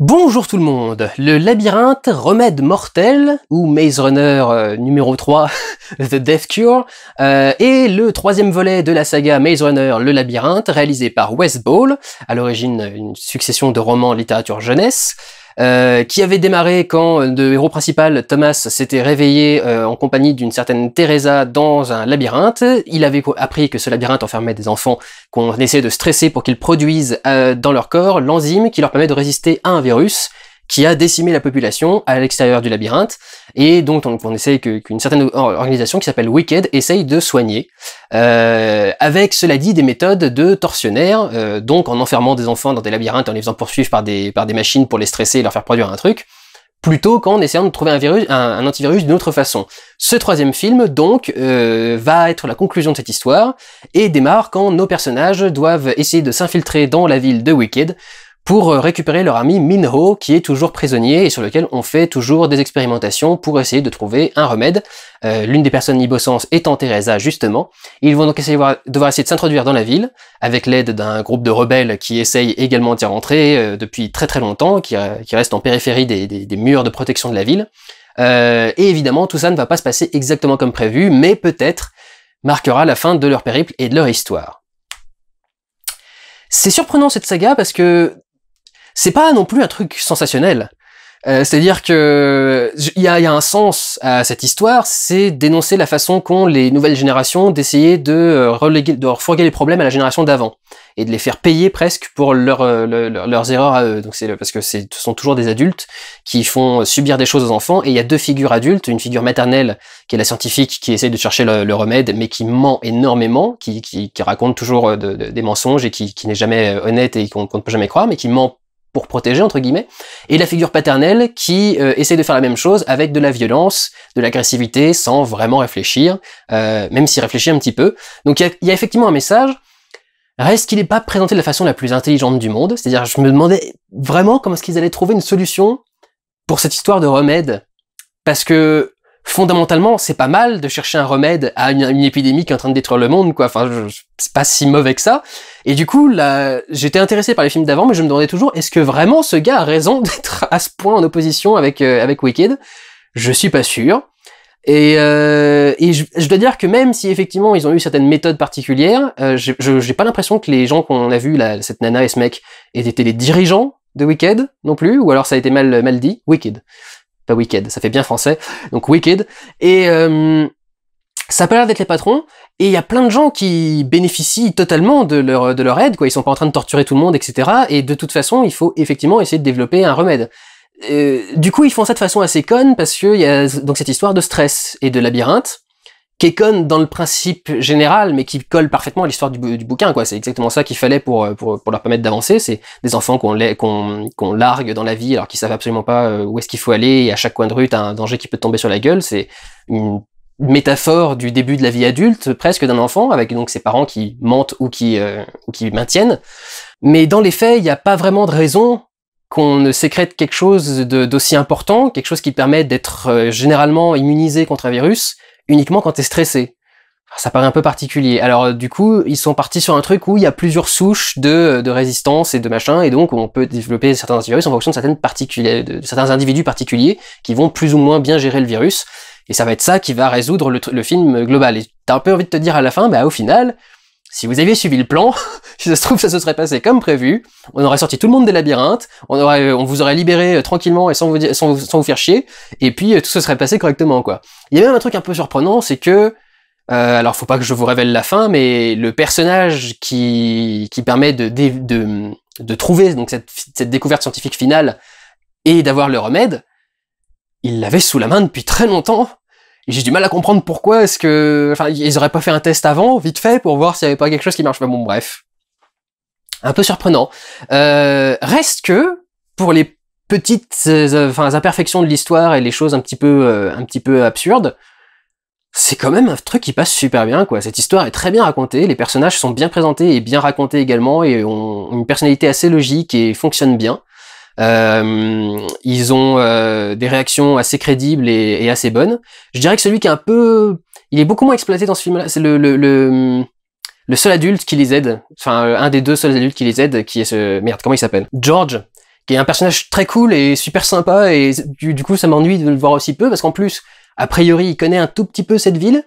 Bonjour tout le monde Le labyrinthe Remède Mortel, ou Maze Runner euh, numéro 3, The Death Cure, euh, est le troisième volet de la saga Maze Runner Le Labyrinthe, réalisé par Wes Ball, à l'origine une succession de romans littérature jeunesse. Euh, qui avait démarré quand le euh, héros principal, Thomas, s'était réveillé euh, en compagnie d'une certaine Teresa dans un labyrinthe. Il avait appris que ce labyrinthe enfermait des enfants qu'on essayait de stresser pour qu'ils produisent dans leur corps l'enzyme qui leur permet de résister à un virus qui a décimé la population à l'extérieur du labyrinthe et donc on, essaye qu'une certaine organisation qui s'appelle Wicked essaye de soigner, euh, avec cela dit des méthodes de tortionnaires, euh, donc en enfermant des enfants dans des labyrinthes, en les faisant poursuivre par des, par des machines pour les stresser et leur faire produire un truc, plutôt qu'en essayant de trouver un, virus, un, antivirus d'une autre façon. Ce troisième film, donc, euh, va être la conclusion de cette histoire, et démarre quand nos personnages doivent essayer de s'infiltrer dans la ville de Wicked pour euh, récupérer leur ami Minho, qui est toujours prisonnier et sur lequel on fait toujours des expérimentations pour essayer de trouver un remède. Euh, l'une des personnes Nibosens étant Teresa, justement. Ils vont donc essayer de devoir essayer de s'introduire dans la ville, avec l'aide d'un groupe de rebelles qui essayent également d'y rentrer euh, depuis très très longtemps, qui, qui restent en périphérie des, murs de protection de la ville. et évidemment, tout ça ne va pas se passer exactement comme prévu, mais peut-être marquera la fin de leur périple et de leur histoire. C'est surprenant cette saga parce que c'est pas non plus un truc sensationnel. Euh, C'est-à-dire que il y a, y a, un sens à cette histoire, c'est dénoncer la façon qu'ont les nouvelles générations d'essayer de euh, reléguer, de refourguer les problèmes à la génération d'avant et de les faire payer presque pour leur, euh, leurs erreurs à eux. Donc c'est parce que ce sont toujours des adultes qui font subir des choses aux enfants et il y a deux figures adultes, une figure maternelle qui est la scientifique qui essaye de chercher le, remède mais qui ment énormément, qui, qui, qui raconte toujours euh, des mensonges et qui, qui n'est jamais honnête et qu'on ne peut jamais croire, mais qui ment pour protéger entre guillemets, et la figure paternelle qui euh, essaie de faire la même chose avec de la violence, de l'agressivité, sans vraiment réfléchir, euh, même s'il réfléchit un petit peu. Donc il y, y, a effectivement un message. Reste qu'il n'est pas présenté de la façon la plus intelligente du monde. C'est-à-dire, je me demandais vraiment comment est-ce qu'ils allaient trouver une solution pour cette histoire de remède, parce que fondamentalement, c'est pas mal de chercher un remède à une, épidémie qui est en train de détruire le monde, quoi. Enfin, c'est pas si mauvais que ça. Et du coup, là, j'étais intéressé par les films d'avant, mais je me demandais toujours, est-ce que vraiment ce gars a raison d'être à ce point en opposition avec euh, avec Wicked Je suis pas sûr. Et, euh, je, dois dire que même si effectivement ils ont eu certaines méthodes particulières, euh, j'ai pas l'impression que les gens qu'on a vu, cette nana et ce mec, étaient les dirigeants de Wicked non plus, ou alors ça a été mal mal dit, Wicked. Wicked, ça fait bien français, donc Wicked. Et euh, ça a pas l'air d'être les patrons, et il y a plein de gens qui bénéficient totalement de leur, de leur aide, quoi. Ils sont pas en train de torturer tout le monde, etc. Et de toute façon, il faut effectivement essayer de développer un remède. Euh, du coup, ils font ça de façon assez conne parce que y a donc cette histoire de stress et de labyrinthe qui dans le principe général, mais qui colle parfaitement à l'histoire du, bouquin. quoi. C'est exactement ça qu'il fallait pour, euh, pour, pour, leur permettre d'avancer. C'est des enfants qu'on qu'on largue dans la vie alors qu'ils savent absolument pas euh, où est-ce qu'il faut aller et à chaque coin de rue, t'as un danger qui peut te tomber sur la gueule. C'est une métaphore du début de la vie adulte presque d'un enfant avec donc ses parents qui mentent ou qui euh, qui maintiennent mais dans les faits il n'y a pas vraiment de raison qu'on ne sécrète quelque chose d'aussi important quelque chose qui permet d'être généralement immunisé contre un virus uniquement quand tu es stressé. Ça paraît un peu particulier. Alors euh, du coup, ils sont partis sur un truc où il y a plusieurs souches de, euh, de résistance et de machin, et donc on peut développer certains virus en fonction de certaines de, certains individus particuliers qui vont plus ou moins bien gérer le virus. Et ça va être ça qui va résoudre le, le film global. Et t'as un peu envie de te dire à la fin, bah au final, si vous aviez suivi le plan, si ça se trouve, ça se serait passé comme prévu. On aurait sorti tout le monde des labyrinthes. On aurait, euh, on vous aurait libéré euh, tranquillement et sans vous, faire chier. Et puis euh, tout se serait passé correctement, quoi. Il y a même un truc un peu surprenant, c'est que euh, alors, faut pas que je vous révèle la fin, mais le personnage qui, qui permet de, de, trouver donc cette, cette, découverte scientifique finale et d'avoir le remède, il l'avait sous la main depuis très longtemps j'ai du mal à comprendre pourquoi est-ce que, enfin, ils auraient pas fait un test avant, vite fait, pour voir s'il n'y avait pas quelque chose qui marche. pas. bon, bref. Un peu surprenant. Euh, reste que, pour les petites, euh, enfin, imperfections de l'histoire et les choses un petit peu, euh, un petit peu absurdes, c'est quand même un truc qui passe super bien, quoi. Cette histoire est très bien racontée, les personnages sont bien présentés et bien racontés également, et ont une personnalité assez logique et fonctionnent bien. Euh, ils ont euh, des réactions assez crédibles et, et, assez bonnes. Je dirais que celui qui est un peu, il est beaucoup moins exploité dans ce film-là, c'est le, le, le seul adulte qui les aide, enfin un des deux seuls adultes qui les aide, qui est ce merde, comment il s'appelle George, qui est un personnage très cool et super sympa et du, du coup ça m'ennuie de le voir aussi peu parce qu'en plus a priori il connaît un tout petit peu cette ville,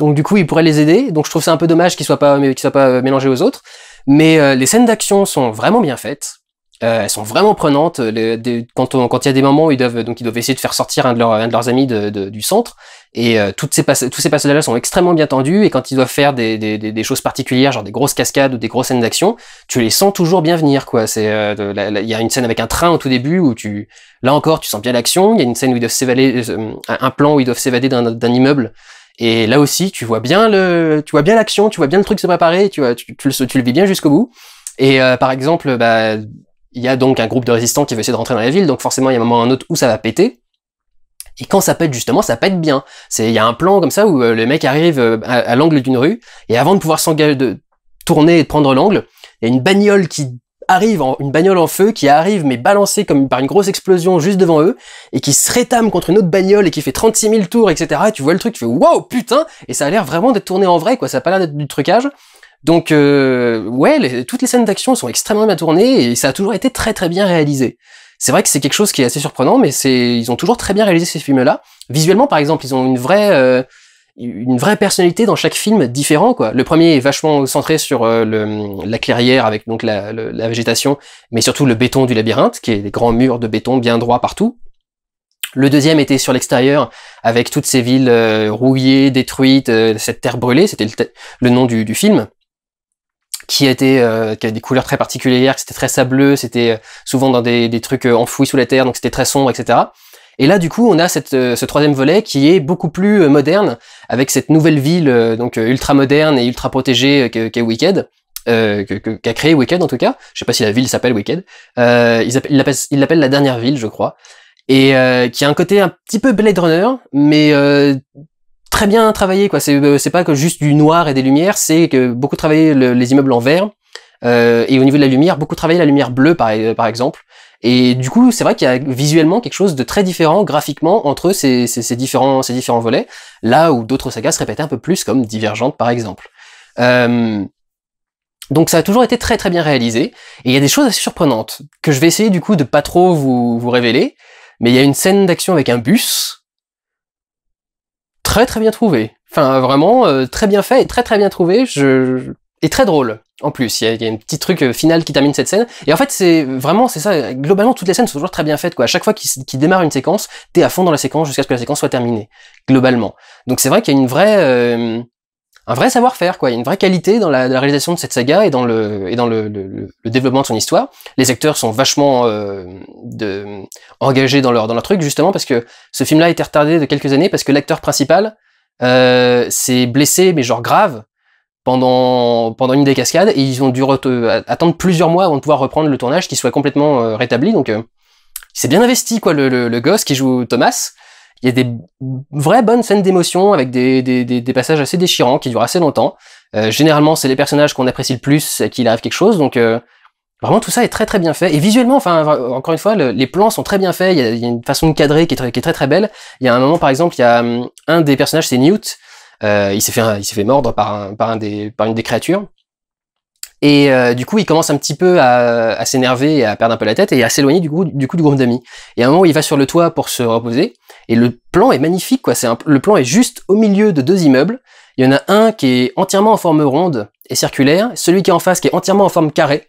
donc du coup il pourrait les aider, donc je trouve ça un peu dommage qu'il soit pas qu'il soit pas mélangé aux autres, mais euh, les scènes d'action sont vraiment bien faites. Euh, elles sont vraiment prenantes. Euh, des, quand il y a des moments où ils doivent, donc ils doivent essayer de faire sortir un de, leur, un de leurs amis de, de, du centre, et euh, toutes ces tous ces passages-là sont extrêmement bien tendus, et quand ils doivent faire des, des, des choses particulières, genre des grosses cascades ou des grosses scènes d'action, tu les sens toujours bien venir. quoi. C'est euh, Il y a une scène avec un train au tout début, où tu, là encore, tu sens bien l'action. Il y a une scène où ils doivent s'évader, un plan où ils doivent s'évader d'un immeuble, et là aussi, tu vois bien le, tu vois bien l'action, tu vois bien le truc se préparer, tu, vois, tu, le, tu le vis bien jusqu'au bout. Et par exemple, bah, il y a donc un groupe de résistants qui veut essayer de rentrer dans la ville, donc forcément il y a un moment ou un autre où ça va péter. Et quand ça pète justement, ça pète bien. C'est il y a un plan comme ça où euh, le mec arrive euh, à, l'angle d'une rue et avant de pouvoir s'engager de tourner et de prendre l'angle, il y a une bagnole qui arrive, en, une bagnole en feu qui arrive mais balancée comme par une grosse explosion juste devant eux et qui se rétame contre une autre bagnole et qui fait 36 000 tours etc. tu vois le truc, tu fais wow putain et ça a l'air vraiment d'être tourné en vrai quoi, ça a pas l'air d'être du trucage. Donc euh, ouais, toutes les scènes d'action sont extrêmement bien tournées et ça a toujours été très très bien réalisé. C'est vrai que c'est quelque chose qui est assez surprenant, mais c'est ils ont toujours très bien réalisé ces films-là. Visuellement, par exemple, ils ont une vraie euh, une vraie personnalité dans chaque film différent quoi. Le premier est vachement centré sur euh, la clairière avec donc la, végétation, mais surtout le béton du labyrinthe qui est des grands murs de béton bien droits partout. Le deuxième était sur l'extérieur avec toutes ces villes euh, rouillées, détruites, cette terre brûlée, c'était le, nom du film qui était euh, qui a des couleurs très particulières, c'était très sableux, c'était euh, souvent dans des, des, trucs euh, enfouis sous la terre, donc c'était très sombre, etc. Et là, du coup, on a ce troisième volet qui est beaucoup plus moderne, avec cette nouvelle ville donc ultra moderne et ultra protégée qu'est Wicked, euh, qu'a créé Wicked en tout cas. Je sais pas si la ville s'appelle Wicked. Euh, ils l'appellent la dernière ville, je crois, et qui a un côté un petit peu Blade Runner, mais très bien travaillé quoi. Euh, c'est pas que juste du noir et des lumières, c'est que beaucoup travailler les immeubles en vert. Euh, et au niveau de la lumière, beaucoup travaillé la lumière bleue euh, par, exemple. Et du coup, c'est vrai qu'il y a visuellement quelque chose de très différent graphiquement entre ces, différents, ces différents volets, là où d'autres sagas se répétaient un peu plus, comme Divergente par exemple. Euh, donc ça a toujours été très très bien réalisé, et il y a des choses assez surprenantes, que je vais essayer du coup de pas trop vous révéler, mais il y a une scène d'action avec un bus, très très bien trouvé. Enfin, vraiment euh, très bien fait et très très bien trouvé. Je, Et très drôle. En plus, il y, a, un petit truc euh, final qui termine cette scène. Et en fait, c'est vraiment, c'est ça. Globalement, toutes les scènes sont toujours très bien faites. Quoi. À chaque fois qu'il démarre une séquence, t'es à fond dans la séquence jusqu'à ce que la séquence soit terminée. Globalement. Donc c'est vrai qu'il y a une vraie, euh, un vrai savoir-faire, quoi. une vraie qualité dans la, réalisation de cette saga et dans le, et dans le, développement de son histoire. Les acteurs sont vachement euh, de, engagés dans leur, dans leur truc, justement, parce que ce film-là a été retardé de quelques années parce que l'acteur principal euh, s'est blessé, mais genre grave, pendant, pendant une des cascades, et ils ont dû attendre plusieurs mois avant de pouvoir reprendre le tournage qui soit complètement euh, rétabli. Donc, c'est euh, bien investi, quoi, le, le, le gosse qui joue Thomas. Il y a des vraies bonnes scènes d'émotion avec des, des, des, passages assez déchirants qui durent assez longtemps. Euh, généralement, c'est les personnages qu'on apprécie le plus qui qu'il arrive quelque chose. Donc euh, vraiment tout ça est très très bien fait. Et visuellement, enfin encore une fois, les plans sont très bien faits. Il y, a, une façon de cadrer qui est, très, très, belle. Il y a un moment par exemple, il y a hum, un des personnages, c'est Newt. Euh, il s'est fait il s'est fait mordre par un, par un des par une des créatures. Et euh, du coup, il commence un petit peu à, s'énerver et à perdre un peu la tête et à s'éloigner du, coup, du coup groupe d'amis. Et à un moment, il va sur le toit pour se reposer. Et le plan est magnifique, quoi. C'est le plan est juste au milieu de deux immeubles. Il y en a un qui est entièrement en forme ronde et circulaire, celui qui est en face qui est entièrement en forme carrée.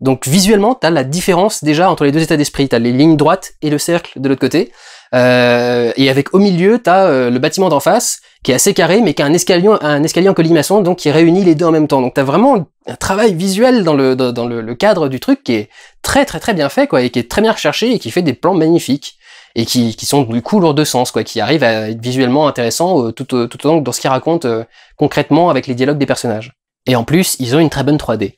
Donc visuellement, tu as la différence déjà entre les deux états d'esprit. Tu as les lignes droites et le cercle de l'autre côté. Euh, et avec au milieu, tu as euh, le bâtiment d'en face, qui est assez carré, mais qui a un escalier, un en colimaçon, donc qui réunit les deux en même temps. Donc tu as vraiment un travail visuel dans, le, dans, le, cadre du truc qui est très très très bien fait, quoi, et qui est très bien recherché, et qui fait des plans magnifiques, et qui, sont du coup lourds de sens, quoi, qui arrivent à être visuellement intéressants euh, tout, tout long dans ce qu'il raconte concrètement avec les dialogues des personnages. Et en plus, ils ont une très bonne 3D.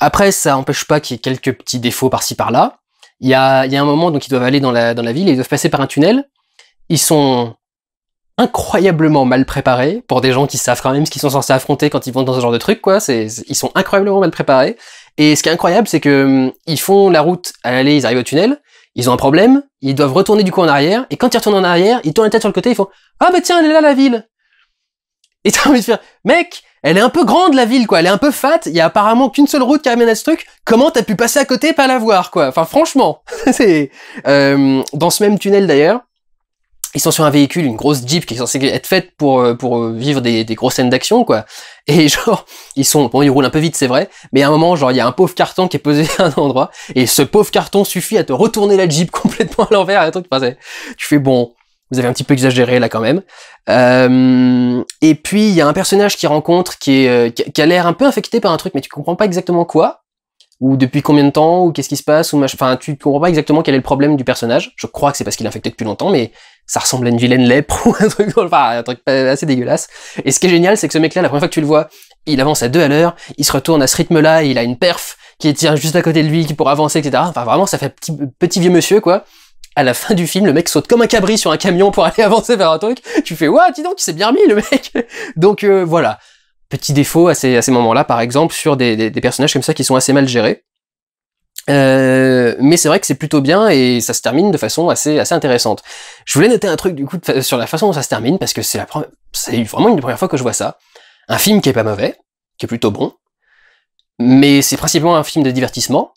Après, ça n'empêche pas qu'il y ait quelques petits défauts par-ci par-là. Il y a, un moment, donc ils doivent aller dans la, ville et ils doivent passer par un tunnel. Ils sont incroyablement mal préparés pour des gens qui savent quand même ce qu'ils sont censés affronter quand ils vont dans ce genre de truc quoi ils sont incroyablement mal préparés et ce qui est incroyable c'est que hum, ils font la route à l'aller ils arrivent au tunnel ils ont un problème ils doivent retourner du coup en arrière et quand ils retournent en arrière ils tournent la tête sur le côté ils font ah bah tiens elle est là la ville et t'as envie de faire mec elle est un peu grande la ville quoi, elle est un peu fat, il y a apparemment qu'une seule route qui amène à ce truc. Comment t'as pu passer à côté et pas la voir quoi Enfin franchement, c'est euh, dans ce même tunnel d'ailleurs, ils sont sur un véhicule, une grosse Jeep qui est censée être faite pour euh, pour euh, vivre des, des grosses scènes d'action quoi. Et genre ils sont bon ils roulent un peu vite c'est vrai, mais à un moment genre il y a un pauvre carton qui est posé à un endroit et ce pauvre carton suffit à te retourner la Jeep complètement à l'envers et un truc tu fais bon vous avez un petit peu exagéré là quand même. Euh, et puis il y a un personnage qui rencontre qui, est, euh, a l'air un peu infecté par un truc, mais tu comprends pas exactement quoi, ou depuis combien de temps, ou qu'est-ce qui se passe, ou enfin tu comprends pas exactement quel est le problème du personnage. Je crois que c'est parce qu'il est infecté depuis longtemps, mais ça ressemble à une vilaine lèpre ou un truc, enfin, un truc assez dégueulasse. Et ce qui est génial, c'est que ce mec-là, la première fois que tu le vois, il avance à deux à l'heure, il se retourne à ce rythme-là, il a une perf qui est juste à côté de lui, qui pour avancer, etc. Enfin vraiment, ça fait petit vieux monsieur quoi à la fin du film, le mec saute comme un cabri sur un camion pour aller avancer vers un truc. Tu fais, waouh, dis donc, il s'est bien remis, le mec. Donc, euh, voilà. Petit défaut à ces, moments-là, par exemple, sur des, personnages comme ça qui sont assez mal gérés. Euh, mais c'est vrai que c'est plutôt bien et ça se termine de façon assez, intéressante. Je voulais noter un truc du coup sur la façon dont ça se termine parce que c'est c'est vraiment une première fois que je vois ça. Un film qui est pas mauvais, qui est plutôt bon, mais c'est principalement un film de divertissement.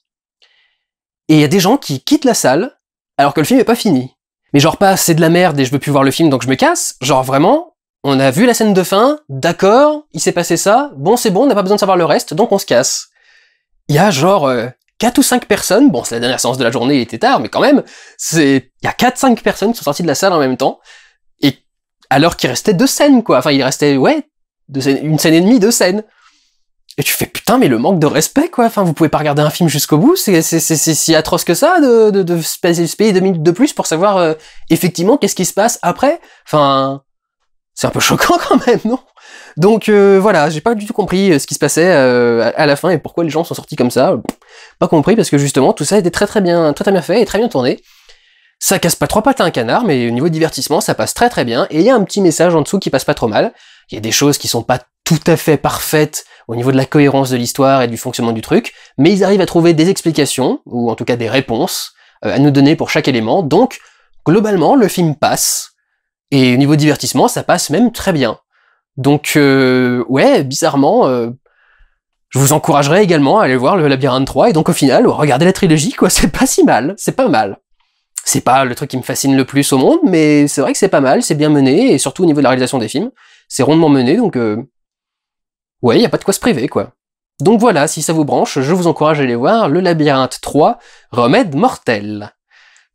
Et il y a des gens qui quittent la salle alors que le film est pas fini. Mais genre pas c'est de la merde et je veux plus voir le film donc je me casse, genre vraiment, on a vu la scène de fin, d'accord, il s'est passé ça, bon c'est bon, on n'a pas besoin de savoir le reste, donc on se casse. Il y a genre euh, 4 ou 5 personnes, bon c'est la dernière séance de la journée, il était tard, mais quand même, c'est il y a 4-5 personnes qui sont sorties de la salle en même temps, et alors qu'il restait deux scènes quoi, enfin il restait, ouais, deux une scène et demie, deux scènes. Et tu fais putain, mais le manque de respect, quoi. Enfin, vous pouvez pas regarder un film jusqu'au bout. C'est si atroce que ça de, de, de, se payer deux minutes de plus pour savoir euh, effectivement qu'est-ce qui se passe après. Enfin, c'est un peu choquant quand même, non Donc euh, voilà, j'ai pas du tout compris euh, ce qui se passait à, la fin et pourquoi les gens sont sortis comme ça. Pas compris parce que justement tout ça était très très bien, très très bien fait et très bien tourné. Ça casse pas trois pattes à un canard, mais au niveau divertissement, ça passe très très bien. Et il y a un petit message en dessous qui passe pas trop mal. Il y a des choses qui sont pas tout à fait parfaites au niveau de la cohérence de l'histoire et du fonctionnement du truc, mais ils arrivent à trouver des explications, ou en tout cas des réponses, euh, à nous donner pour chaque élément, donc globalement le film passe, et au niveau divertissement ça passe même très bien. Donc euh, ouais, bizarrement, euh, je vous encouragerais également à aller voir le Labyrinthe 3, et donc au final, regardez la trilogie, quoi, c'est pas si mal, c'est pas mal. C'est pas le truc qui me fascine le plus au monde, mais c'est vrai que c'est pas mal, c'est bien mené, et surtout au niveau de la réalisation des films, c'est rondement mené, donc Ouais, y a pas de quoi se priver, quoi. Donc voilà, si ça vous branche, je vous encourage à aller voir Le Labyrinthe 3, Remède mortel.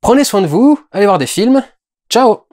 Prenez soin de vous, allez voir des films, ciao